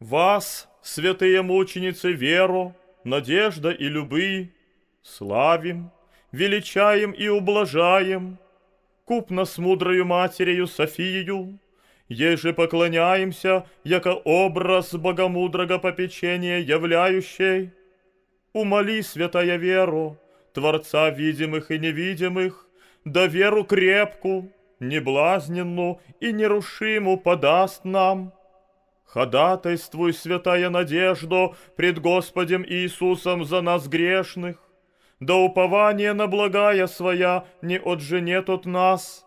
Вас, святые мученицы, веру, надежда и любы, славим, величаем и ублажаем, купно с мудрою матерью Софию, ей же поклоняемся, яко образ богомудрого попечения являющей. Умоли, святая веру, Творца видимых и невидимых, да веру крепку, неблазненную и нерушимую подаст нам, Ходатайствуй, святая надежда, пред Господем Иисусом за нас грешных, да упование на благая своя не отженет от нас,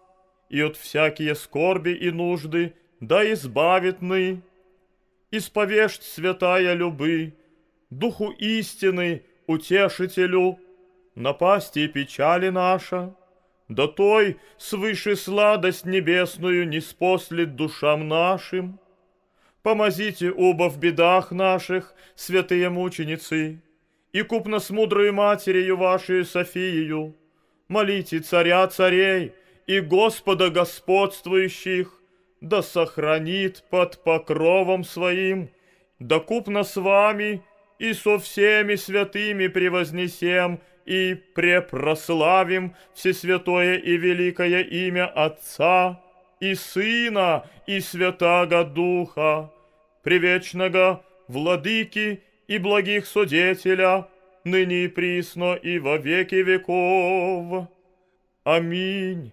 и от всякие скорби и нужды, да избавит ны. Исповежь, святая любы, духу истины, утешителю, напасти и печали наша, да той свыше сладость небесную не спослит душам нашим помозите оба в бедах наших, святые мученицы, и купно с мудрой матерью вашей Софиею. молите царя царей и Господа господствующих, да сохранит под покровом своим, да купно с вами и со всеми святыми превознесем и препрославим всесвятое и великое имя Отца и Сына и Святаго Духа, привечного владыки и благих судетеля, ныне и присно и во веки веков. Аминь.